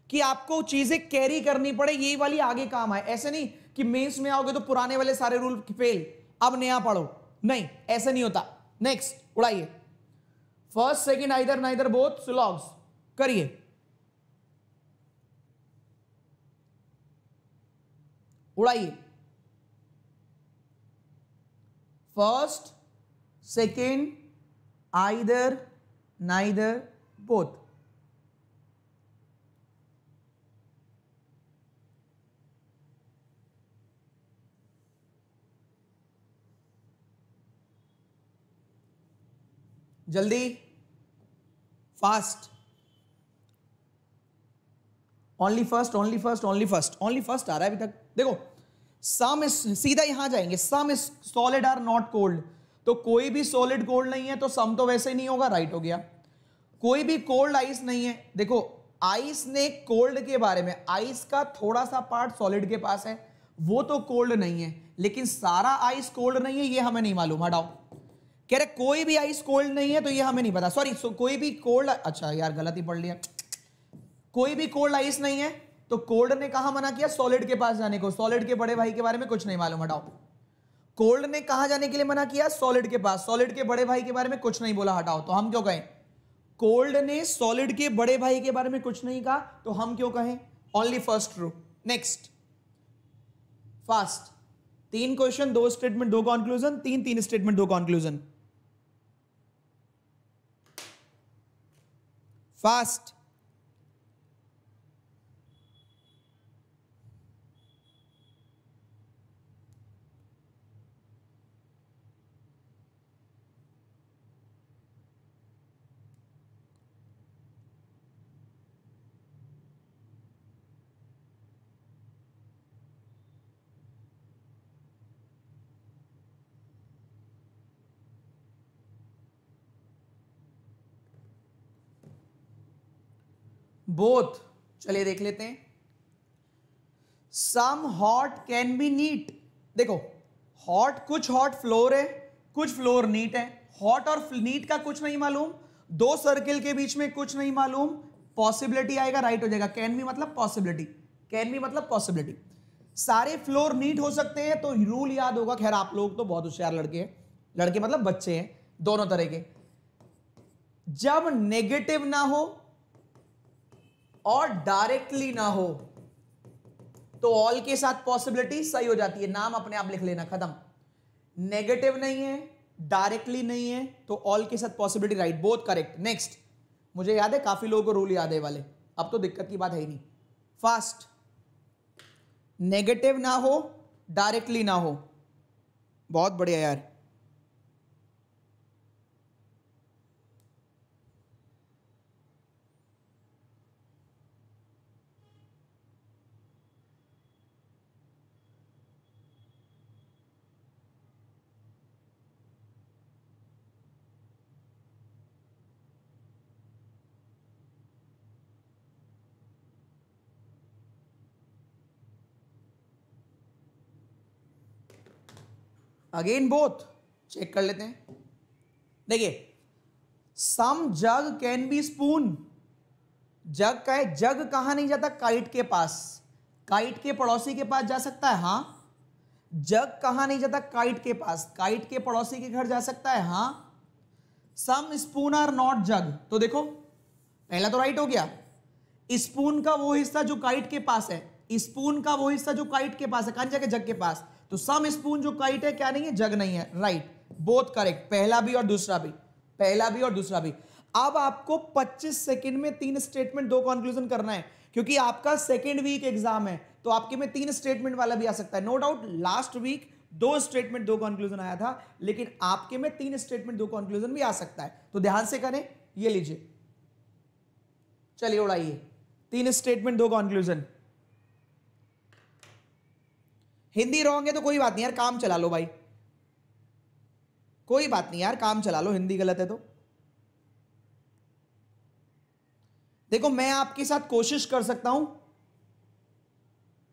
कि आपको चीजें कैरी करनी पड़े ये वाली आगे काम आए ऐसे नहीं कि मेंस में आओगे तो पुराने वाले सारे रूल फेल अब नया पढ़ो नहीं ऐसे नहीं होता नेक्स्ट उड़ाइए first second either neither both syllogisms करिए उड़ाइए first second either neither both जल्दी fast only first only first only first only first आ रहा है अभी तक देखो सम सीधा यहां जाएंगे some is solid are not cold तो कोई भी सॉलिड कोल्ड नहीं है तो सम तो वैसे नहीं होगा राइट हो गया कोई भी कोल्ड आइस नहीं है देखो आइस ने कोल्ड के बारे में आइस का थोड़ा सा पार्ट सॉलिड के पास है वो तो कोल्ड नहीं है लेकिन सारा आइस कोल्ड नहीं है ये हमें नहीं मालूम हटाओ कह रहे कोई भी आइस कोल्ड नहीं है तो ये हमें नहीं पता सॉरी कोई भी कोल्ड अच्छा यार गलती पढ़ लिया कोई भी कोल्ड आइस नहीं है तो कोल्ड ने कहा मना किया सॉलिड के पास जाने को सॉलिड के बड़े भाई के बारे में कुछ नहीं मालूम हटाओ कोल्ड ने कहा जाने के लिए मना किया सॉलिड के पास सॉलिड के बड़े भाई के बारे में कुछ नहीं बोला हटाओ तो हम क्यों कहें कोल्ड ने सॉलिड के बड़े भाई के बारे में कुछ नहीं कहा तो हम क्यों कहें ओनली फर्स्ट रू नेक्स्ट फास्ट तीन क्वेश्चन दो स्टेटमेंट दो कॉन्क्लूजन तीन तीन स्टेटमेंट दो कॉन्क्लूजन फास्ट बोथ चलिए देख लेते हैं some hot can be neat देखो हॉट कुछ हॉट फ्लोर है कुछ फ्लोर नीट है हॉट और नीट का कुछ नहीं मालूम दो सर्किल के बीच में कुछ नहीं मालूम पॉसिबिलिटी आएगा राइट हो जाएगा कैन भी मतलब पॉसिबिलिटी कैन भी मतलब पॉसिबिलिटी सारे फ्लोर नीट हो सकते हैं तो रूल याद होगा खैर आप लोग तो बहुत होशियार लड़के हैं लड़के मतलब बच्चे हैं दोनों तरह के जब नेगेटिव ना हो और डायरेक्टली ना हो तो ऑल के साथ पॉसिबिलिटी सही हो जाती है नाम अपने आप लिख लेना खत्म नेगेटिव नहीं है डायरेक्टली नहीं है तो ऑल के साथ possibility right both correct next मुझे याद है काफी लोगों को रूल याद है वाले अब तो दिक्कत की बात है ही नहीं फास्ट नेगेटिव ना हो डायरेक्टली ना हो बहुत बढ़िया यार अगेन बोथ चेक कर लेते हैं देखिए some jug can be spoon jug का है जग कहा नहीं जाता काइट के पास काइट के पड़ोसी के पास जा सकता है हाँ जग कहा नहीं जाता काइट के पास काइट के पड़ोसी के घर जा सकता है हाँ some spoon are not jug तो देखो पहला तो राइट हो गया स्पून का वो हिस्सा जो काइट के पास है स्पून का वो हिस्सा जो काइट के पास है कहाँ जाके जग के पास तो सम स्पून जो काइट है क्या नहीं है जग नहीं है राइट बोथ करेक्ट पहला भी और दूसरा भी पहला भी और दूसरा भी अब आपको 25 सेकंड में तीन स्टेटमेंट दो कंक्लूजन करना है क्योंकि आपका सेकेंड वीक एग्जाम है तो आपके में तीन स्टेटमेंट वाला भी आ सकता है नो डाउट लास्ट वीक दो स्टेटमेंट दो कंक्लूजन आया था लेकिन आपके में तीन स्टेटमेंट दो कंक्लूजन भी आ सकता है तो ध्यान से करें ये लीजिए चलिए उड़ाइए तीन स्टेटमेंट दो कंक्लूजन हिंदी रॉन्ग है तो कोई बात नहीं यार काम चला लो भाई कोई बात नहीं यार काम चला लो हिंदी गलत है तो देखो मैं आपके साथ कोशिश कर सकता हूं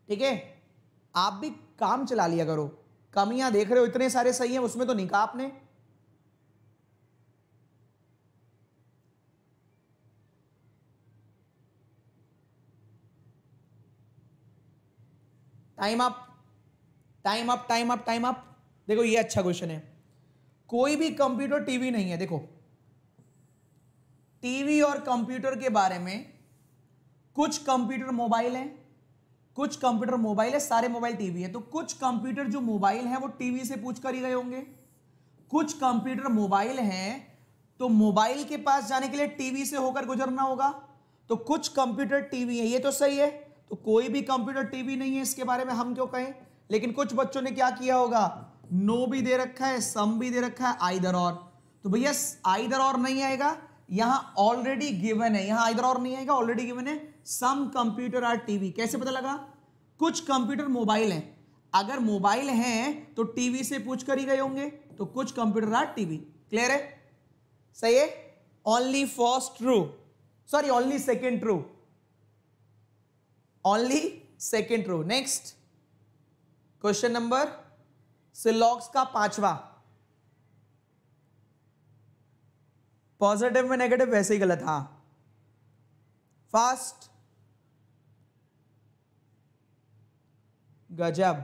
ठीक है आप भी काम चला लिया करो कमियां देख रहे हो इतने सारे सही हैं उसमें तो निका आपने टाइम आप time up time up time up देखो ये अच्छा क्वेश्चन है कोई भी कंप्यूटर टीवी नहीं है देखो टीवी और कंप्यूटर के बारे में कुछ कंप्यूटर मोबाइल है कुछ कंप्यूटर मोबाइल है सारे मोबाइल टीवी है तो कुछ कंप्यूटर जो मोबाइल है वो टीवी से पूछ कर ही गए होंगे कुछ कंप्यूटर मोबाइल हैं तो मोबाइल के पास जाने के लिए टीवी से होकर गुजरना होगा तो कुछ कंप्यूटर टीवी है ये तो सही है तो कोई भी कंप्यूटर टीवी नहीं है इसके बारे में हम क्यों कहें लेकिन कुछ बच्चों ने क्या किया होगा नो भी दे रखा है सम भी दे रखा है आइदर और तो भैया आइदर और नहीं आएगा यहां ऑलरेडी गिवन है यहां आइदर और नहीं आएगा ऑलरेडी गिवन है सम कंप्यूटर आर टीवी कैसे पता लगा कुछ कंप्यूटर मोबाइल हैं अगर मोबाइल हैं तो टीवी से पूछ कर ही गए होंगे तो कुछ कंप्यूटर आर टीवी क्लियर है सही है only first true sorry only second true only second true next question number सिलॉक्स का पांचवा पॉजिटिव में नेगेटिव वैसे ही गलत हाँ फास्ट गजब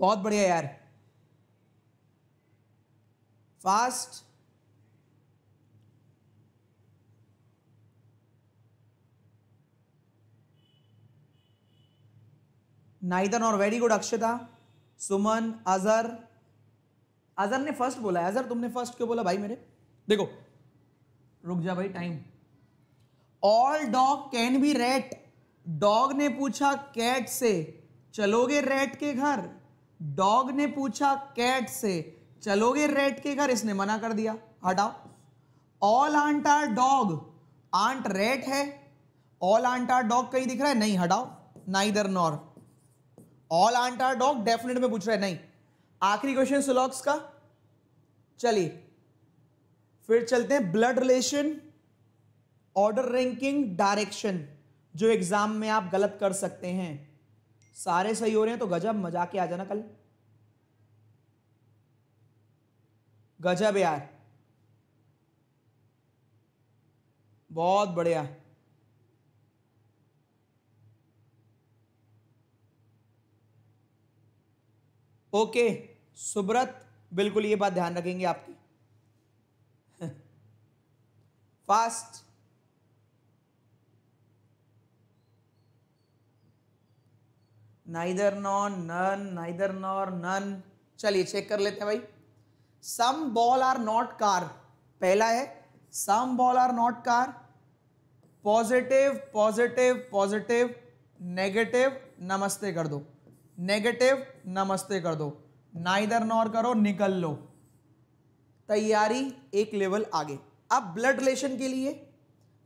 बहुत बढ़िया यार फास्ट नाइदर और वेरी गुड अक्षता सुमन अजहर अजहर ने फर्स्ट बोला अजहर तुमने फर्स्ट क्यों बोला भाई मेरे देखो रुक जा भाई time all dog can be rat dog ने पूछा कैट से चलोगे रेट के घर डॉग ने पूछा कैट से चलोगे रेट के घर इसने मना कर दिया हटाओ all ant are dog ant rat है ऑल आंट आर डॉग कहीं दिख रहा है नहीं हटाओ neither nor all ant are dog definite में पूछ रहे नहीं आखिरी क्वेश्चन सुलॉक्स का चलिए फिर चलते हैं blood relation order ranking direction जो एग्जाम में आप गलत कर सकते हैं सारे सही हो रहे हैं तो गजब मजा के आ जाना कल गजब यार बहुत बढ़िया ओके सुब्रत बिल्कुल ये बात ध्यान रखेंगे आपकी fast neither non none neither nor none चलिए चेक कर लेते हैं भाई some ball are not car पहला है some ball are not car positive positive positive negative नमस्ते कर दो नेगेटिव नमस्ते कर दो ना इधर नॉर करो निकल लो तैयारी एक लेवल आगे अब ब्लड रिलेशन के लिए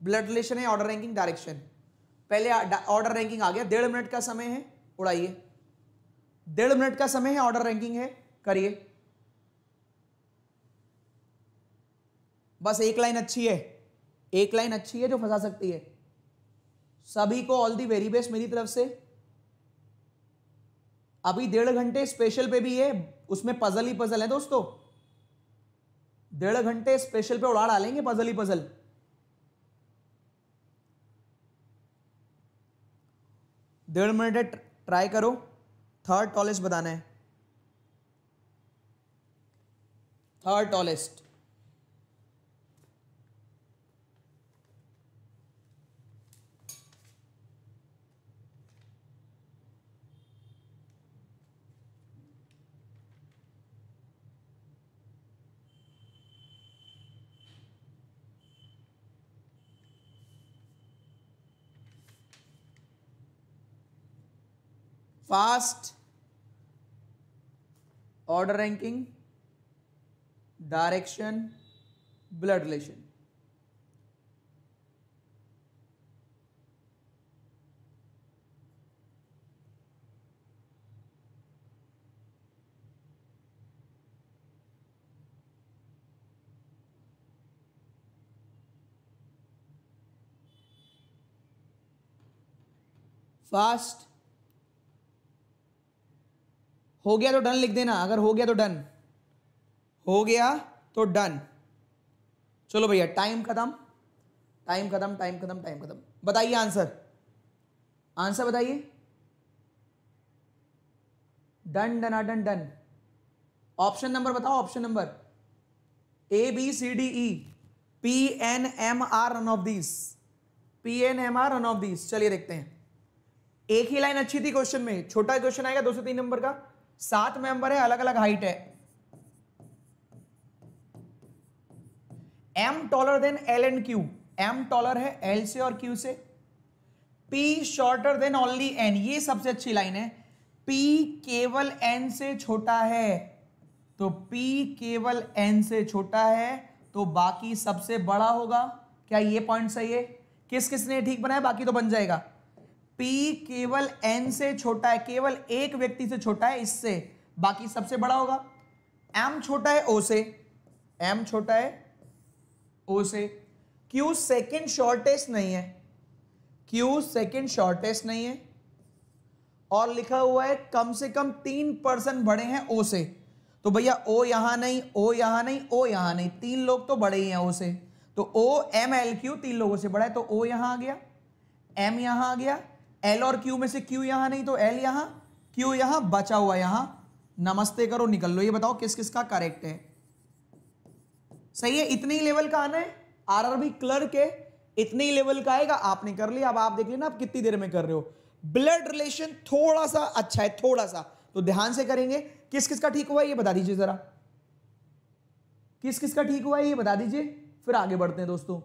ब्लड रिलेशन है ऑर्डर रैंकिंग डायरेक्शन पहले ऑर्डर रैंकिंग आ गया डेढ़ मिनट का समय है उड़ाइए डेढ़ मिनट का समय है ऑर्डर रैंकिंग है करिए बस एक लाइन अच्छी है एक लाइन अच्छी है जो फंसा सकती है सभी को ऑल दी वेरी बेस्ट मेरी तरफ से अभी डेढ़ घंटे स्पेशल पे भी है उसमें पजल ही पजल है दोस्तों डेढ़ घंटे स्पेशल पे उड़ा डालेंगे पजल ही पजल डेढ़ मिनट ट्राई करो थर्ड टॉलेस्ट बताना है third tallest fast order ranking direction blood relation fast हो गया तो डन लिख देना अगर हो गया तो डन हो गया तो डन चलो भैया टाइम खत्म टाइम खत्म टाइम खत्म टाइम खत्म बताइए आंसर आंसर बताइए done done done done option number बताओ option number A B C D E P N M R run off these P N M R run off these चलिए देखते हैं एक ही line अच्छी थी क्वेश्चन में छोटा क्वेश्चन आएगा दो से तीन नंबर का सात मेंबर है अलग अलग हाइट है M taller than L and Q M taller है एल से और क्यू से P shorter than only N ये सबसे अच्छी लाइन है पी केवल एन से छोटा है तो पी केवल एन से छोटा है तो बाकी सबसे बड़ा होगा क्या ये पॉइंट सही है किस किसने ठीक बनाया बाकी तो बन जाएगा पी केवल एन से छोटा है केवल एक व्यक्ति से छोटा है इससे बाकी सबसे बड़ा होगा एम छोटा है ओ से एम छोटा है ओ से क्यू सेकेंड शॉर्टेस्ट नहीं है क्यू सेकेंड शॉर्टेस्ट नहीं है और लिखा हुआ है कम से कम तीन परसेंट बड़े हैं ओ से तो भैया ओ यहां नहीं ओ यहां नहीं ओ यहां नहीं तीन लोग तो बड़े ही हैं ओ से तो ओ एम एल क्यू तीन लोगों से बड़ा है तो ओ यहां आ गया एम यहां आ गया एल और क्यू में से क्यू यहां नहीं तो एल यहां क्यू यहां बचा हुआ यहां नमस्ते करो निकल लो ये बताओ किस किस का करेक्ट है सही है इतने ही लेवल का आना है आरआरबी क्लर्क है इतने ही लेवल का आएगा आपने कर लिया अब आप देख लेना आप कितनी देर में कर रहे हो ब्लड रिलेशन थोड़ा सा अच्छा है थोड़ा सा तो ध्यान से करेंगे किस किस का ठीक हुआ ये बता दीजिए जरा किस किस का ठीक हुआ ये बता दीजिए फिर आगे बढ़ते हैं दोस्तों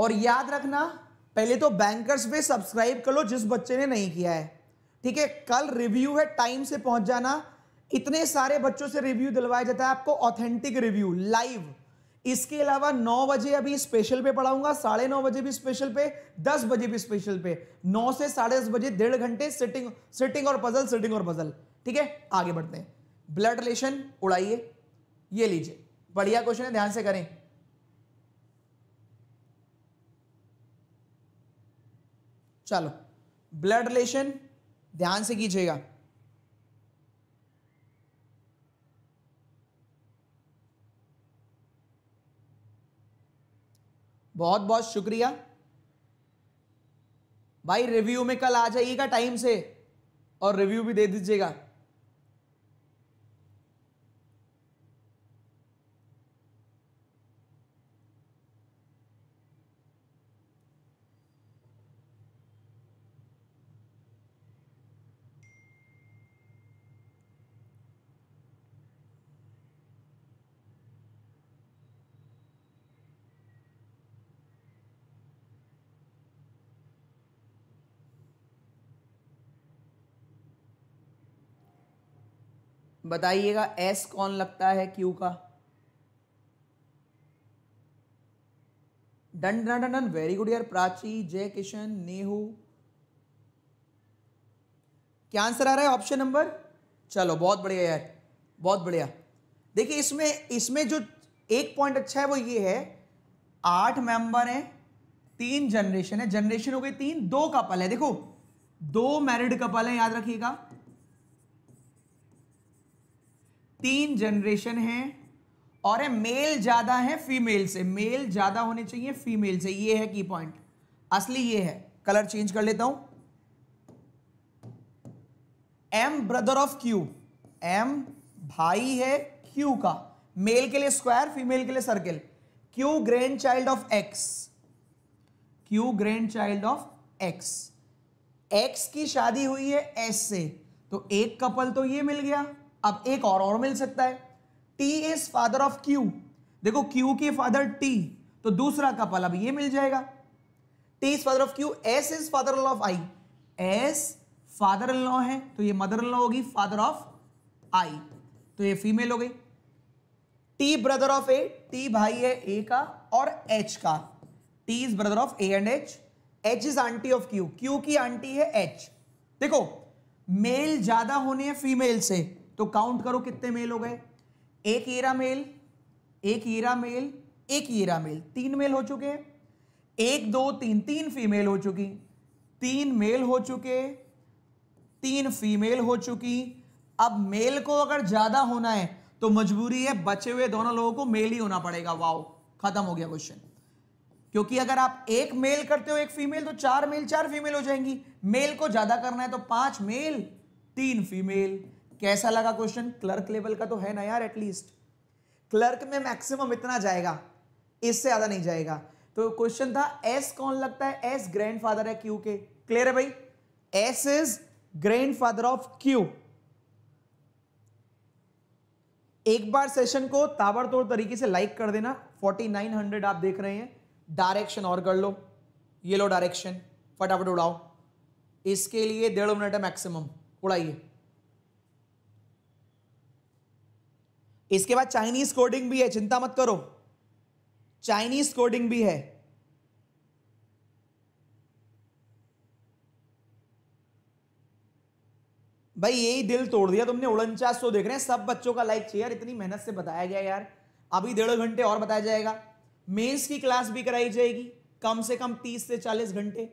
और याद रखना पहले तो बैंकर्स पे सब्सक्राइब कर लो जिस बच्चे ने नहीं किया है ठीक है कल रिव्यू है टाइम से पहुंच जाना इतने सारे बच्चों से रिव्यू दिलवाया जाता है आपको ऑथेंटिक रिव्यू लाइव इसके अलावा नौ बजे अभी स्पेशल पे पढ़ाऊंगा साढ़े नौ बजे भी स्पेशल पे दस बजे भी स्पेशल पे नौ से साढ़े दस बजे डेढ़ घंटे सिटिंग सिटिंग और पजल सिटिंग और पजल ठीक है आगे बढ़ते हैं ब्लड रिलेशन उड़ाइए ये लीजिए बढ़िया क्वेश्चन है ध्यान से करें चलो ब्लड रिलेशन ध्यान से कीजिएगा बहुत बहुत शुक्रिया भाई रिव्यू में कल आ जाइएगा टाइम से और रिव्यू भी दे दीजिएगा बताइएगा एस कौन लगता है क्यू का done done done done very good यार प्राची जय किशन नेहू क्या आंसर आ रहा है ऑप्शन नंबर चलो बहुत बढ़िया यार बहुत बढ़िया देखिए इसमें इसमें जो एक पॉइंट अच्छा है वो ये है आठ मेंबर हैं तीन जनरेशन है जनरेशन हो गई तीन दो कपल है देखो दो मैरिड कपल है याद रखिएगा तीन जनरेशन है और है मेल ज़्यादा है फीमेल से मेल ज़्यादा होने चाहिए फीमेल से ये है की पॉइंट असली ये है कलर चेंज कर लेता हूं M brother of Q M भाई है क्यू का मेल के लिए स्क्वायर फीमेल के लिए circle Q grandchild of X Q grandchild of X X की शादी हुई है एस से तो एक कपल तो ये मिल गया अब एक और और मिल सकता है T is father of Q देखो क्यू के फादर टी तो दूसरा कपल अब ये मिल जाएगा T is father of Q S is father law of I S father in law है तो ये मदर इन लॉ होगी फादर ऑफ आई तो ये फीमेल हो गई T brother of A T भाई है ए का और एच का T is brother of A and H H is aunty of Q Q की आंटी है एच देखो मेल ज्यादा होने हैं फीमेल से तो काउंट करो कितने मेल हो गए एक एरा मेल एक ईरा मेल एक ईरा मेल तीन मेल हो चुके एक दो तीन तीन फीमेल हो चुकी तीन मेल हो चुके तीन फीमेल हो चुकी अब मेल को अगर ज्यादा होना है तो मजबूरी है बचे हुए दोनों लोगों को मेल ही होना पड़ेगा वाओ खत्म हो गया क्वेश्चन क्योंकि अगर आप एक मेल करते हो एक फीमेल तो चार मेल चार फीमेल हो जाएंगी मेल को ज्यादा करना है तो पांच मेल तीन फीमेल कैसा लगा क्वेश्चन क्लर्क लेवल का तो है ना यार एटलीस्ट क्लर्क में मैक्सिमम इतना जाएगा इससे ज़्यादा नहीं जाएगा तो क्वेश्चन था एस कौन लगता है एस फादर है क्यू के क्लियर है भाई S is grandfather of Q एक बार सेशन को ताबड़तोड़ तरीके से लाइक कर देना 4900 आप देख रहे हैं डायरेक्शन और कर लो ये लो डायरेक्शन फटाफट उड़ाओ इसके लिए डेढ़ मिनट है मैक्सिमम उड़ाइए इसके बाद चाइनीज कोडिंग भी है चिंता मत करो चाइनीज कोडिंग भी है भाई यही दिल तोड़ दिया तुमने उड़नचास सौ तो देख रहे हैं सब बच्चों का लाइक चाहिए यार इतनी मेहनत से बताया गया यार अभी डेढ़ घंटे और बताया जाएगा मेंस की क्लास भी कराई जाएगी कम से कम तीस से चालीस घंटे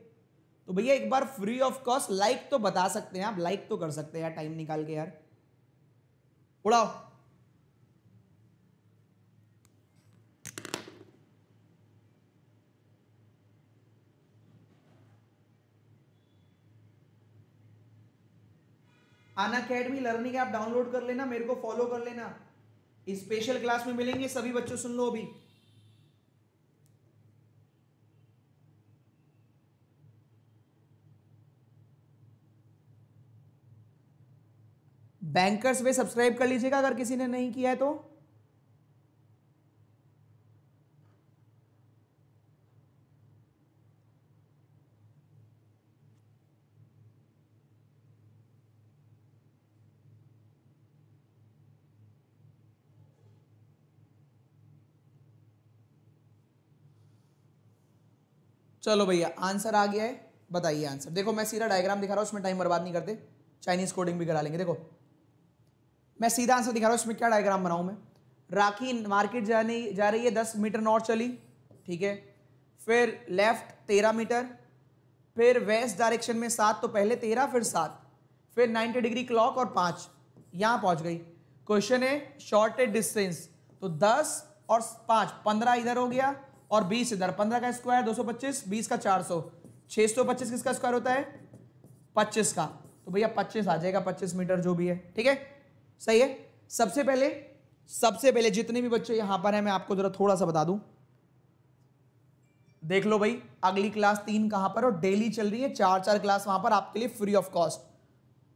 तो भैया एक बार फ्री ऑफ कॉस्ट लाइक तो बता सकते हैं आप लाइक तो कर सकते हैं यार टाइम निकाल के यार उड़ाओ Unacademy learning app download कर लेना मेरे को फॉलो कर लेना स्पेशल क्लास में मिलेंगे सभी बच्चों सुन लो अभी बैंकर्स वे सब्सक्राइब कर लीजिएगा अगर किसी ने नहीं किया है तो चलो भैया आंसर आ गया है बताइए आंसर देखो मैं सीधा डायग्राम दिखा रहा हूँ उसमें टाइम बर्बाद नहीं करते चाइनीज कोडिंग भी करा लेंगे देखो मैं सीधा आंसर दिखा रहा हूँ उसमें क्या डायग्राम बनाऊँ मैं राखी मार्केट जाने जा रही है दस मीटर नॉर्थ चली ठीक है फिर लेफ्ट तेरह मीटर फिर वेस्ट डायरेक्शन में सात तो पहले तेरह फिर सात फिर नाइन्टी डिग्री क्लॉक और पाँच यहाँ पहुँच गई क्वेश्चन है शॉर्टेड डिस्टेंस तो दस और पाँच पंद्रह इधर हो गया और बीस इधर पंद्रह का स्क्वायर दो सौ पच्चीस बीस का चार सौ छह सौ पच्चीस किसका स्क्वायर होता है पच्चीस का तो भैया पच्चीस आ जाएगा पच्चीस मीटर जो भी है ठीक है सही है सबसे पहले सबसे पहले जितने भी बच्चे यहां पर हैं मैं आपको जरा थोड़ा सा बता दूं देख लो भाई अगली क्लास तीन कहां पर और डेली चल रही है चार चार क्लास वहां पर आपके लिए free of cost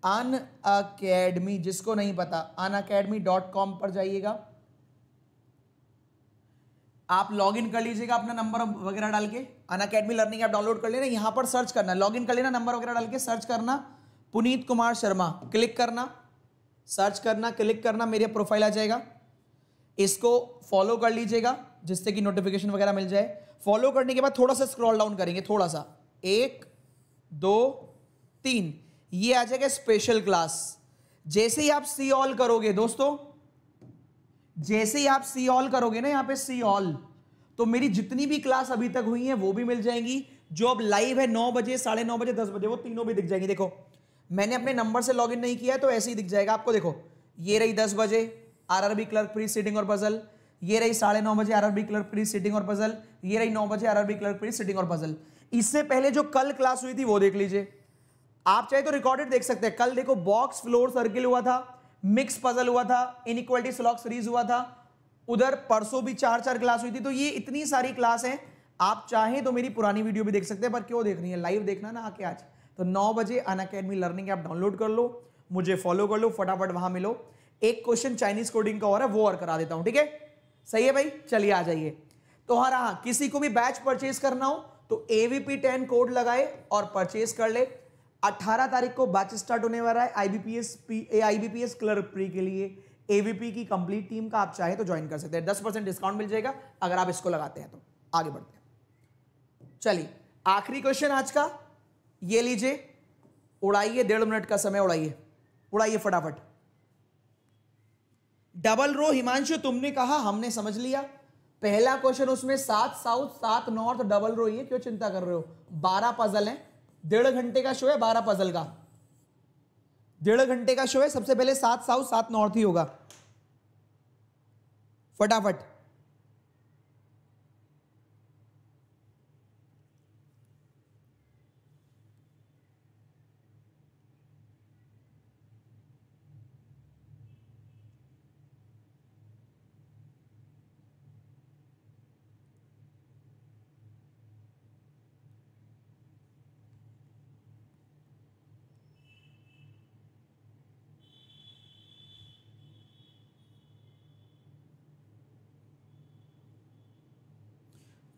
Unacademy जिसको नहीं पता अन अकेडमी डॉट कॉम पर जाइएगा आप लॉग इन कर लीजिएगा अपना नंबर वगैरह डाल के Unacademy learning app download कर लेना यहाँ पर सर्च करना लॉग इन कर लेना नंबर वगैरह डाल के सर्च करना पुनीत कुमार शर्मा क्लिक करना सर्च करना क्लिक करना मेरे प्रोफाइल आ जाएगा इसको फॉलो कर लीजिएगा जिससे कि नोटिफिकेशन वगैरह मिल जाए फॉलो करने के बाद थोड़ा सा स्क्रॉल डाउन करेंगे थोड़ा सा एक दो तीन ये आ जाएगा स्पेशल क्लास जैसे ही आप सी ऑल करोगे दोस्तों जैसे ही आप सी ऑल करोगे ना यहाँ पे सी ऑल तो मेरी जितनी भी क्लास अभी तक हुई है वो भी मिल जाएंगी जो अब लाइव है नौ बजे साढ़े नौ बजे दस बजे वो तीनों भी दिख जाएंगी देखो मैंने अपने नंबर से लॉगिन नहीं किया है तो ऐसे ही दिख जाएगा आपको देखो ये रही दस बजे आरआरबी क्लर्क प्री सीटिंग और पजल ये रही साढ़े नौ बजे आरआरबी क्लर्क प्री सीटिंग और पजल ये रही नौ बजे आरआरबी क्लर्क प्री सीटिंग और पजल इससे पहले जो कल क्लास हुई थी वो देख लीजिए आप चाहे तो रिकॉर्डेड देख सकते हैं कल देखो बॉक्स फ्लोर सर्किल हुआ था मिक्स पजल हुआ था इनक्वालिटी स्लॉक सीरीज हुआ था उधर परसों भी चार चार क्लास हुई थी तो ये इतनी सारी क्लास है आप चाहे तो मेरी पुरानी वीडियो भी देख सकते हैं पर क्यों देखनी है लाइव देखना ना आके आज तो नौ बजे Unacademy learning app download कर लो मुझे फॉलो कर लो फटाफट वहां मिलो एक क्वेश्चन चाइनीज कोडिंग का और है वो और करा देता हूं ठीक है सही है भाई चलिए आ जाइए तो हाँ किसी को भी बैच परचेज करना हो तो एवीपी टेन कोड लगाए और परचेज कर ले 18 तारीख को बैच स्टार्ट होने वाला है आईबीपीएस आईबीपीएस क्लर्क प्री के लिए एवीपी की कंप्लीट टीम का आप चाहे तो ज्वाइन कर सकते हैं दस परसेंट डिस्काउंट मिल जाएगा अगर आप इसको लगाते हैं तो आगे बढ़ते हैं चलिए आखिरी क्वेश्चन आज का ये लीजिए उड़ाइए डेढ़ मिनट का समय उड़ाइए उड़ाइए फटाफट डबल रो हिमांशु तुमने कहा हमने समझ लिया पहला क्वेश्चन उसमें सात साउथ सात नॉर्थ डबल रो ये क्यों चिंता कर रहे हो बारह पजल है डेढ़ घंटे का शो है बारह पजल का डेढ़ घंटे का शो है सबसे पहले सात साउथ सात नॉर्थ ही होगा फटाफट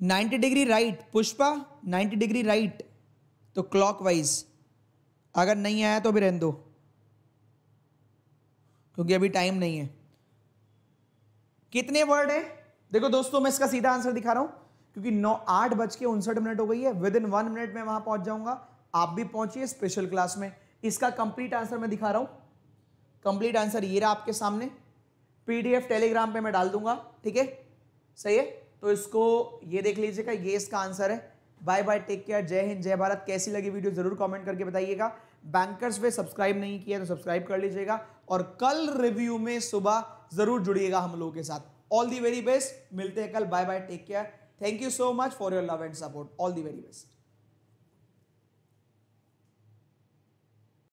90 degree right Pushpa 90 degree right तो क्लॉकवाइज अगर नहीं आया तो अभी रहने दो क्योंकि अभी टाइम नहीं है कितने वर्ड है देखो दोस्तों मैं इसका सीधा आंसर दिखा रहा हूं क्योंकि नौ आठ बज के उनसठ मिनट हो गई है विद इन वन मिनट में वहां पहुंच जाऊंगा आप भी पहुंचिए स्पेशल क्लास में इसका कंप्लीट आंसर मैं दिखा रहा हूं कंप्लीट आंसर ये रहा आपके सामने पीडीएफ टेलीग्राम पे मैं डाल दूंगा ठीक है सही है तो इसको ये देख लीजिएगा ये इसका आंसर है बाय बाय टेक केयर जय हिंद जय भारत कैसी लगी वीडियो जरूर कमेंट करके बताइएगा बैंकर्स पे सब्सक्राइब नहीं किया तो सब्सक्राइब कर लीजिएगा और कल रिव्यू में सुबह जरूर जुड़िएगा हम लोगों के साथ ऑल दी वेरी बेस्ट मिलते हैं कल bye bye take care thank you so much for your love and support all the very best